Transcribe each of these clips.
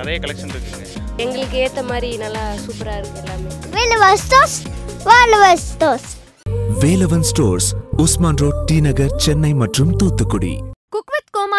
நிறைய கலெக்ஷன் இருக்கு எங்களுக்கு ஏத்த மாதிரி நல்லா சூப்பரா இருக்கு எல்லாமே Velavan stores Velavan stores Velavan stores Usman road T Nagar Chennai மற்றும் தூத்துக்குடி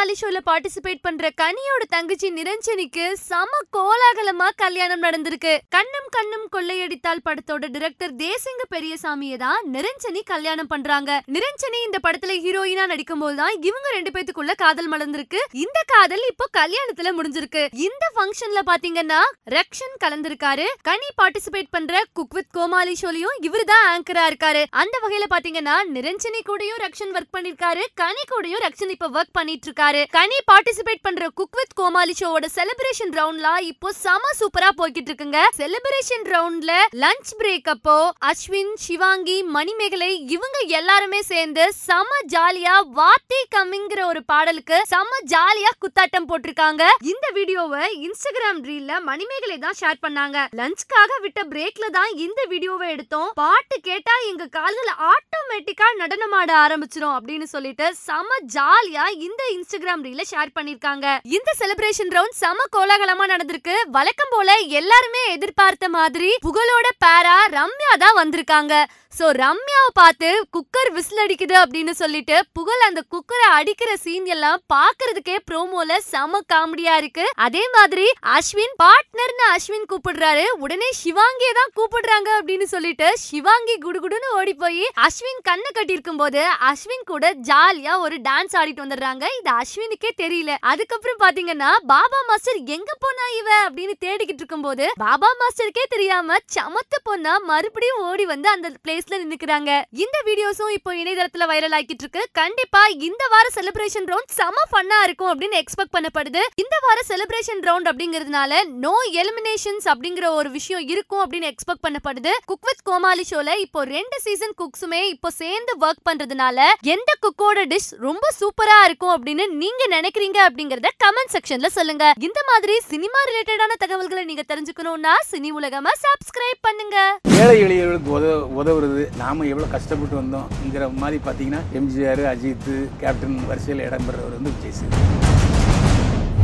கபாலி ஷோல பார்ட்டிசிபேட் பண்ற கனியோட தங்கச்சி நிரஞ்சனிக்கு சம கோலாகலமா கல்யாணம் நடந்திருக்கு கண்ணும் கண்ணும் கொள்ளையடித்தால் படத்தோட டிரெக்டர் தேசிங்க பெரியசாமியை தான் நிரஞ்சனி கல்யாணம் பண்றாங்க நிரஞ்சனி இந்த படத்துல ஹீரோயினா நடிக்கும் போதுதான் இவங்க ரெண்டு பேத்துக்குள்ள காதல் மலர்ந்திருக்கு இந்த காதல் இப்போ கல்யாணத்துல முடிஞ்சிருக்கு இந்த ஃபங்க்ஷன்ல பாத்தீங்கன்னா ரக்ஷன் கலந்திருக்காரு கனி பார்ட்டிசிபேட் பண்ற குக் வித் கோமாலி ஷோலையும் இவருதான் தான் ஆங்கரா இருக்காரு அந்த வகையில பாத்தீங்கன்னா நிரஞ்சனி கூடயும் ரக்ஷன் ஒர்க் பண்ணிருக்காரு கனி கூடயும் ரக்ஷன் இப்ப ஒர்க் பண்ணிட்டு இருக்காரு பண்ணிருக்காரு கனி பார்ட்டிசிபேட் பண்ற குக் வித் கோமாளி ஷோவோட செலிபிரேஷன் ரவுண்ட்ல இப்போ செம சூப்பரா போய்கிட்டு இருக்குங்க செலிபிரேஷன் ரவுண்ட்ல லஞ்ச் பிரேக் அப்போ அஸ்வின் சிவாங்கி மணிமேகலை இவங்க எல்லாருமே சேர்ந்து செம ஜாலியா வாத்தி கம்மிங்கிற ஒரு பாடலுக்கு செம ஜாலியா குத்தாட்டம் போட்டிருக்காங்க இந்த வீடியோவை இன்ஸ்டாகிராம் ரீல்ல மணிமேகலை தான் ஷேர் பண்ணாங்க லஞ்ச்காக விட்ட பிரேக்ல தான் இந்த வீடியோவை எடுத்தோம் பாட்டு கேட்டா எங்க கால்கள் ஆட்டோமேட்டிக்கா நடனமாட ஆரம்பிச்சிரும் அப்படின்னு சொல்லிட்டு செம ஜாலியா இந்த இன்ஸ்டாகிராம் இன்ஸ்டாகிராம் ரீல ஷேர் பண்ணிருக்காங்க இந்த செலிப்ரேஷன் ரவுண்ட் சம கோலாகலமா நடந்திருக்கு வழக்கம் போல எல்லாருமே எதிர்பார்த்த மாதிரி புகழோட பேரா ரம்யா தான் வந்திருக்காங்க சோ ரம்யாவை பார்த்து குக்கர் விசில் அடிக்குது அப்படின்னு சொல்லிட்டு புகழ் அந்த குக்கரை அடிக்கிற சீன் எல்லாம் பாக்குறதுக்கே ப்ரோமோல செம காமெடியா இருக்கு அதே மாதிரி அஸ்வின் பார்ட்னர்னு அஸ்வின் கூப்பிடுறாரு உடனே சிவாங்கிய தான் கூப்பிடுறாங்க அப்படின்னு சொல்லிட்டு சிவாங்கி குடுகுடுன்னு ஓடி போய் அஸ்வின் கண்ணு கட்டியிருக்கும் போது அஸ்வின் கூட ஜாலியா ஒரு டான்ஸ் ஆடிட்டு வந்துடுறாங்க இது அஸ்வின் அஸ்வினுக்கே தெரியல அதுக்கப்புறம் பாத்தீங்கன்னா பாபா மாஸ்டர் எங்க போனா இவ அப்படின்னு தேடிக்கிட்டு இருக்கும் போது பாபா மாஸ்டருக்கே தெரியாம சமத்து பொண்ணா மறுபடியும் ஓடி வந்து அந்த பிளேஸ்ல நின்னுக்குறாங்க இந்த வீடியோஸும் இப்போ இணையதளத்துல வைரல் ஆக்கிட்டு இருக்கு கண்டிப்பா இந்த வார செலிப்ரேஷன் ரவுண்ட் செம ஃபன்னா இருக்கும் அப்படின்னு எக்ஸ்பெக்ட் பண்ணப்படுது இந்த வார செலிப்ரேஷன் ரவுண்ட் அப்படிங்கிறதுனால நோ எலிமினேஷன்ஸ் அப்படிங்கிற ஒரு விஷயம் இருக்கும் அப்படின்னு எக்ஸ்பெக்ட் பண்ணப்படுது குக் வித் கோமாலி ஷோல இப்போ ரெண்டு சீசன் குக்ஸுமே இப்போ சேர்ந்து ஒர்க் பண்றதுனால எந்த குக்கோட டிஷ் ரொம்ப சூப்பரா இருக்கும் அப்படின்னு நீங்க நினைக்கிறீங்க அப்படிங்கறத கமெண்ட் செக்ஷன்ல சொல்லுங்க இந்த மாதிரி சினிமா ரிலேட்டடான தகவல்களை நீங்க தெரிஞ்சுக்கணும்னா சினி உலகமா சப்ஸ்கிரைப் பண்ணுங்க ஏழை எளியவர்களுக்கு உதவுறது நாம எவ்வளவு கஷ்டப்பட்டு வந்தோம்ங்கிற மாதிரி பாத்தீங்கன்னா எம்ஜிஆர் அஜித் கேப்டன் வரிசையில் இடம்பெறவர் வந்து விஜய் சேது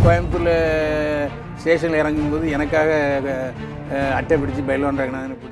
கோயம்புத்தூர்ல ஸ்டேஷனில் இறங்கும்போது எனக்காக அட்டை பிடிச்சு பயிலோன்றாங்கன்னு